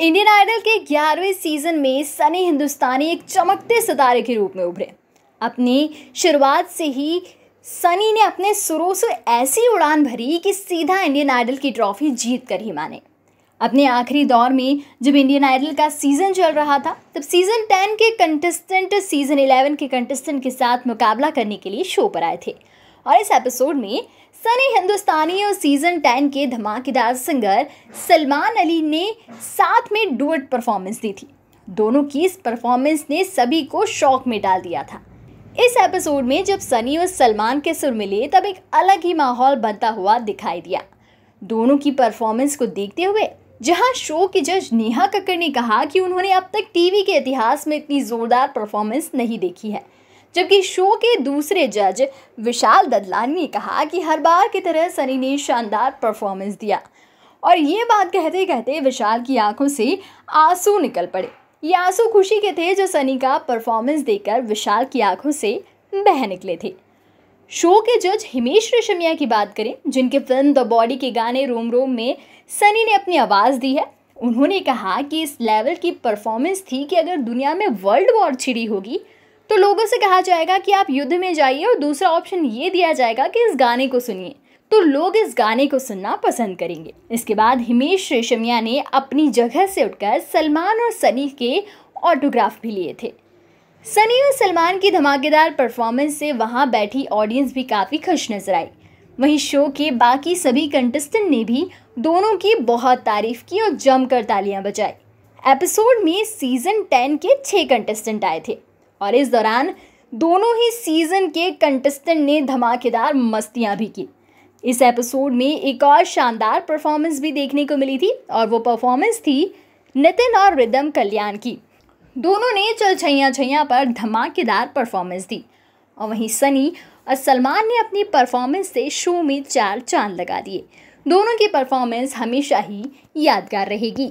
Indian idol के ग्यारहवें season में सनी हिंदुस्तानी एक चमकते सितारे के रूप में उभरे अपनी शुरुआत से ही सनी ने अपने सुरों से ऐसी उड़ान भरी कि सीधा इंडियन आइडल की ट्रॉफी जीत कर ही माने अपने आखिरी दौर में जब इंडियन आइडल का सीज़न चल रहा था तब सीज़न टेन के कंटेस्टेंट सीज़न इलेवन के कंटेस्टेंट के साथ मुकाबला करने के लिए शो पर आए थे और इस एपिसोड में सनी हिंदुस्तानी और सीजन टेन के धमाकेदार सिंगर सलमान अली ने साथ में डुएट परफॉर्मेंस दी थी दोनों की इस परफॉर्मेंस ने सभी को शौक में डाल दिया था इस एपिसोड में जब सनी और सलमान के सुर मिले तब एक अलग ही माहौल बनता हुआ दिखाई दिया दोनों की परफॉर्मेंस को देखते हुए जहां शो के जज नेहा कक्कर ने कहा कि उन्होंने अब तक टीवी के इतिहास में इतनी ज़ोरदार परफॉर्मेंस नहीं देखी है जबकि शो के दूसरे जज विशाल ददलानी ने कहा कि हर बार की तरह सनी ने शानदार परफॉर्मेंस दिया और ये बात कहते कहते विशाल की आंखों से आंसू निकल पड़े ये आंसू खुशी के थे जो सनी का परफॉर्मेंस देकर विशाल की आंखों से बह निकले थे शो के जज हिमेश रेशमिया की बात करें जिनके फिल्म द बॉडी के गाने रोम रोम में सनी ने अपनी आवाज़ दी है उन्होंने कहा कि इस लेवल की परफॉर्मेंस थी कि अगर दुनिया में वर्ल्ड वॉर छिड़ी होगी तो लोगों से कहा जाएगा कि आप युद्ध में जाइए और दूसरा ऑप्शन ये दिया जाएगा कि इस गाने को सुनिए तो लोग इस गाने को सुनना पसंद करेंगे इसके बाद हिमेश रेशमिया ने अपनी जगह से उठकर सलमान और सनी के ऑटोग्राफ भी लिए थे सनी और सलमान की धमाकेदार परफॉर्मेंस से वहाँ बैठी ऑडियंस भी काफ़ी खुश नजर आई वहीं शो के बाकी सभी कंटेस्टेंट ने भी दोनों की बहुत तारीफ की और जमकर तालियां बजाई एपिसोड में सीजन टेन के छः कंटेस्टेंट आए थे और इस दौरान दोनों ही सीजन के कंटेस्टेंट ने धमाकेदार मस्तियां भी की इस एपिसोड में एक और शानदार परफॉर्मेंस भी देखने को मिली थी और वो परफॉर्मेंस थी नितिन और रिदम कल्याण की दोनों ने चल छैया छैया पर धमाकेदार परफॉर्मेंस दी और वहीं सनी और सलमान ने अपनी परफॉर्मेंस से शो में चार चांद लगा दिए दोनों की परफॉर्मेंस हमेशा ही यादगार रहेगी